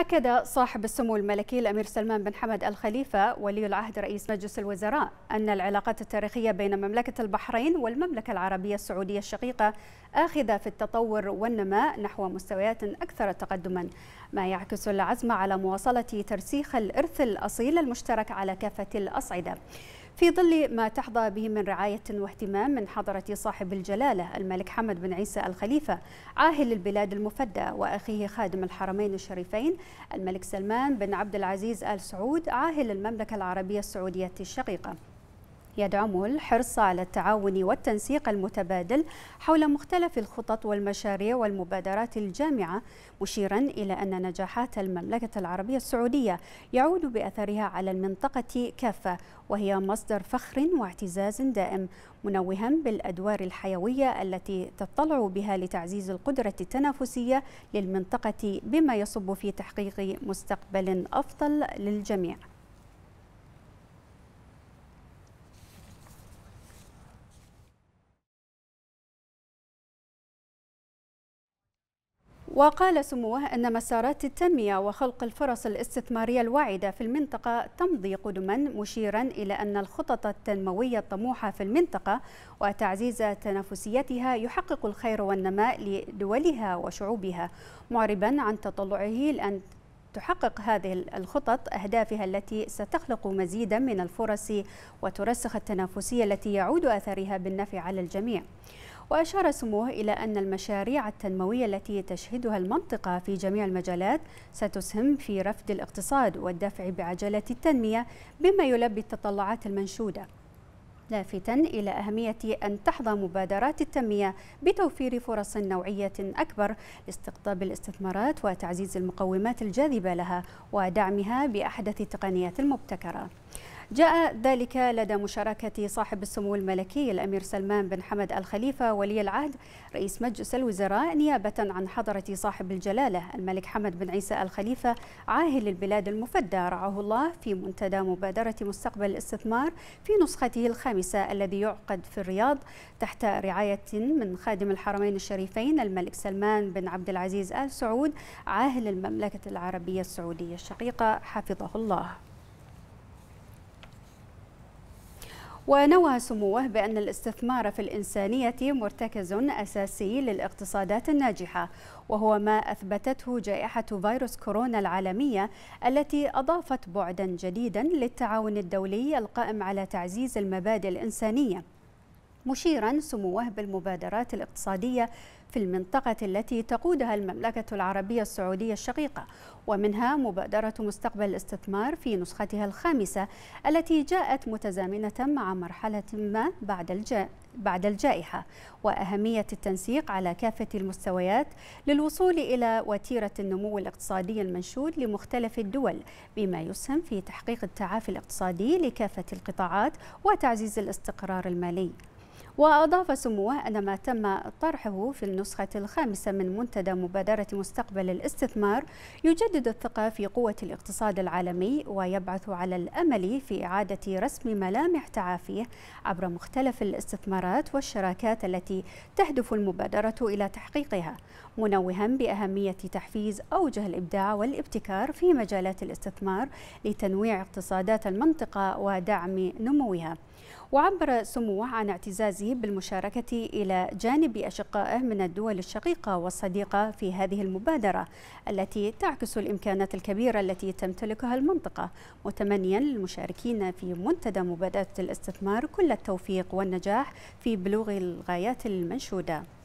أكد صاحب السمو الملكي الأمير سلمان بن حمد الخليفة ولي العهد رئيس مجلس الوزراء أن العلاقات التاريخية بين مملكة البحرين والمملكة العربية السعودية الشقيقة آخذة في التطور والنماء نحو مستويات أكثر تقدما ما يعكس العزم على مواصلة ترسيخ الإرث الأصيل المشترك على كافة الأصعدة في ظل ما تحظى به من رعاية واهتمام من حضرة صاحب الجلالة الملك حمد بن عيسى الخليفة عاهل البلاد المفدى وأخيه خادم الحرمين الشريفين الملك سلمان بن عبد العزيز آل سعود عاهل المملكة العربية السعودية الشقيقة يدعمه الحرص على التعاون والتنسيق المتبادل حول مختلف الخطط والمشاريع والمبادرات الجامعة مشيرا إلى أن نجاحات المملكة العربية السعودية يعود بأثرها على المنطقة كافة وهي مصدر فخر واعتزاز دائم منوها بالأدوار الحيوية التي تطلع بها لتعزيز القدرة التنافسية للمنطقة بما يصب في تحقيق مستقبل أفضل للجميع وقال سموه أن مسارات التنمية وخلق الفرص الاستثمارية الواعدة في المنطقة تمضي قدما مشيرا إلى أن الخطط التنموية الطموحة في المنطقة وتعزيز تنافسيتها يحقق الخير والنماء لدولها وشعوبها معربا عن تطلعه لأن تحقق هذه الخطط أهدافها التي ستخلق مزيدا من الفرص وترسخ التنافسية التي يعود أثرها بالنفع على الجميع وأشار سموه إلى أن المشاريع التنموية التي تشهدها المنطقة في جميع المجالات ستسهم في رفد الاقتصاد والدفع بعجلة التنمية بما يلبي التطلعات المنشودة لافتا إلى أهمية أن تحظى مبادرات التنمية بتوفير فرص نوعية أكبر لاستقطاب الاستثمارات وتعزيز المقومات الجاذبة لها ودعمها بأحدث التقنيات المبتكرة جاء ذلك لدى مشاركة صاحب السمو الملكي الأمير سلمان بن حمد الخليفة ولي العهد رئيس مجلس الوزراء نيابة عن حضرة صاحب الجلالة الملك حمد بن عيسى الخليفة عاهل البلاد المفدى رعاه الله في منتدى مبادرة مستقبل الاستثمار في نسخته الخامسة الذي يعقد في الرياض تحت رعاية من خادم الحرمين الشريفين الملك سلمان بن عبد العزيز آل سعود عاهل المملكة العربية السعودية الشقيقة حفظه الله ونوى سموه بأن الاستثمار في الإنسانية مرتكز أساسي للاقتصادات الناجحة وهو ما أثبتته جائحة فيروس كورونا العالمية التي أضافت بعدا جديدا للتعاون الدولي القائم على تعزيز المبادئ الإنسانية مشيرا سموه بالمبادرات الاقتصادية في المنطقة التي تقودها المملكة العربية السعودية الشقيقة ومنها مبادرة مستقبل الاستثمار في نسختها الخامسة التي جاءت متزامنة مع مرحلة ما بعد الجاء بعد الجائحة وأهمية التنسيق على كافة المستويات للوصول إلى وتيرة النمو الاقتصادي المنشود لمختلف الدول بما يسهم في تحقيق التعافي الاقتصادي لكافة القطاعات وتعزيز الاستقرار المالي وأضاف سموه أن ما تم طرحه في النسخة الخامسة من منتدى مبادرة مستقبل الاستثمار يجدد الثقة في قوة الاقتصاد العالمي ويبعث على الأمل في إعادة رسم ملامح تعافيه عبر مختلف الاستثمارات والشراكات التي تهدف المبادرة إلى تحقيقها منوها بأهمية تحفيز أوجه الإبداع والابتكار في مجالات الاستثمار لتنويع اقتصادات المنطقة ودعم نموها وعبر سموه عن اعتزازه بالمشاركة إلى جانب أشقائه من الدول الشقيقة والصديقة في هذه المبادرة التي تعكس الإمكانات الكبيرة التي تمتلكها المنطقة متمنيا للمشاركين في منتدى مبادرة الاستثمار كل التوفيق والنجاح في بلوغ الغايات المنشوده